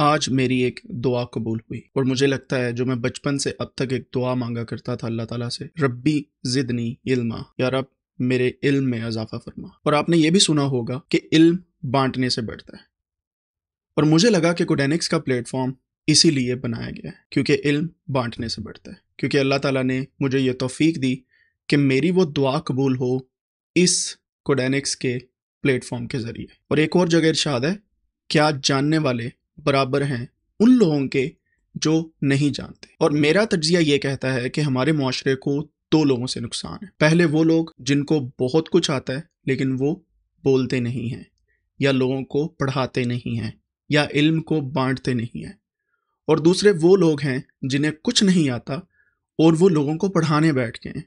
आज मेरी एक दुआ कबूल हुई और मुझे लगता है जो मैं बचपन से अब तक एक दुआ मांगा करता था अल्लाह ताला से रब्बी जिदनी इल्मा या रब मेरे इल्म में इजाफा फरमा और आपने ये भी सुना होगा कि इल्म बांटने से बढ़ता है और मुझे लगा कि कोडेनिक्स का प्लेटफॉर्म इसीलिए बनाया गया है क्योंकि इल्म बांटने से बढ़ता है क्योंकि अल्लाह ताला ने मुझे ये तोफ़ीक दी कि मेरी वो दुआ कबूल हो इस कोडेनिक्स के प्लेटफॉर्म के ज़रिए और एक और जगह इर्शाद है क्या जानने वाले बराबर हैं उन लोगों के जो नहीं जानते और मेरा तजिया ये कहता है कि हमारे माशरे को दो लोगों से नुकसान है पहले वो लोग जिनको बहुत कुछ आता है लेकिन वो बोलते नहीं हैं या लोगों को पढ़ाते नहीं हैं या इल्म को बांटते नहीं हैं और दूसरे वो लोग हैं जिन्हें कुछ नहीं आता और वो लोगों को पढ़ाने बैठ गए हैं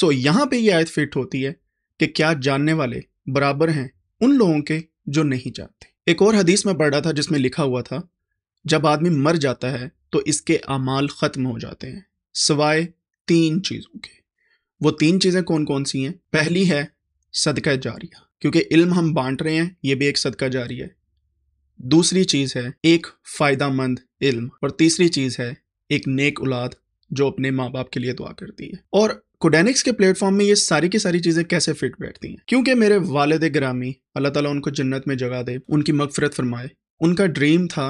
सो यहाँ पे ये आयत फिट होती है कि क्या जानने वाले बराबर हैं उन लोगों के जो नहीं जानते एक और हदीस में पढ़ रहा था जिसमें लिखा हुआ था जब आदमी मर जाता है तो इसके अमाल ख़त्म हो जाते हैं सवाए तीन चीज़ों के वो तीन चीज़ें कौन कौन सी हैं पहली है सदका जारिया क्योंकि इल्म हम बांट रहे हैं ये भी एक सदका जारी है दूसरी चीज़ है एक फ़ायदा मंद इल्म और तीसरी चीज़ है एक नेक औलाद जो अपने माँ बाप के लिए दुआ करती है और कोडेनिक्स के प्लेटफॉर्म में ये सारी की सारी चीज़ें कैसे फिट बैठती हैं क्योंकि मेरे वालद ग्रामी अल्लाह ताला उनको जन्नत में जगह दे उनकी मगफरत फरमाए उनका ड्रीम था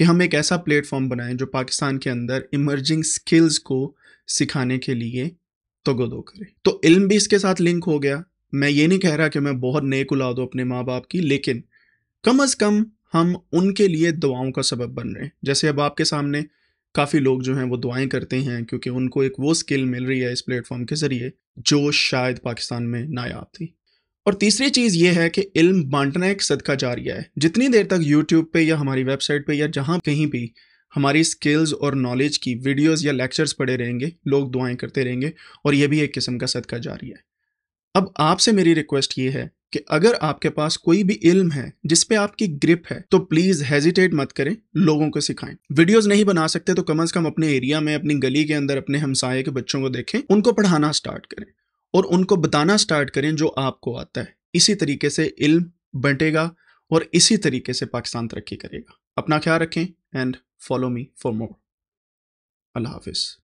कि हम एक ऐसा प्लेटफॉर्म बनाएं जो पाकिस्तान के अंदर इमर्जिंग स्किल्स को सिखाने के लिए तगोदो करे तो इल्म भी इसके साथ लिंक हो गया मैं ये नहीं कह रहा कि मैं बहुत नेक उलाद हूँ अपने माँ बाप की लेकिन कम अज़ कम हम उनके लिए दुआओं का सबब बन रहे हैं जैसे अब आपके सामने काफ़ी लोग जो हैं वो दुआएं करते हैं क्योंकि उनको एक वो स्किल मिल रही है इस प्लेटफॉर्म के ज़रिए जो शायद पाकिस्तान में नायाब थी और तीसरी चीज़ ये है कि इल्म बांटना एक सदका जा रहा है जितनी देर तक यूट्यूब पे या हमारी वेबसाइट पे या जहाँ कहीं भी हमारी स्किल्स और नॉलेज की वीडियोस या लेक्चर्स पड़े रहेंगे लोग दुआएं करते रहेंगे और ये भी एक किस्म का सदका रही है अब आपसे मेरी रिक्वेस्ट ये है कि अगर आपके पास कोई भी इल्म है जिसपे आपकी ग्रिप है तो प्लीज हेजिटेट मत करें लोगों को सिखाएं वीडियोस नहीं बना सकते तो कम से कम अपने एरिया में अपनी गली के अंदर अपने हमसाये के बच्चों को देखें उनको पढ़ाना स्टार्ट करें और उनको बताना स्टार्ट करें जो आपको आता है इसी तरीके से इल्म बंटेगा और इसी तरीके से पाकिस्तान तरक्की करेगा अपना ख्याल रखें and follow me for more अल्लाह हाफिज़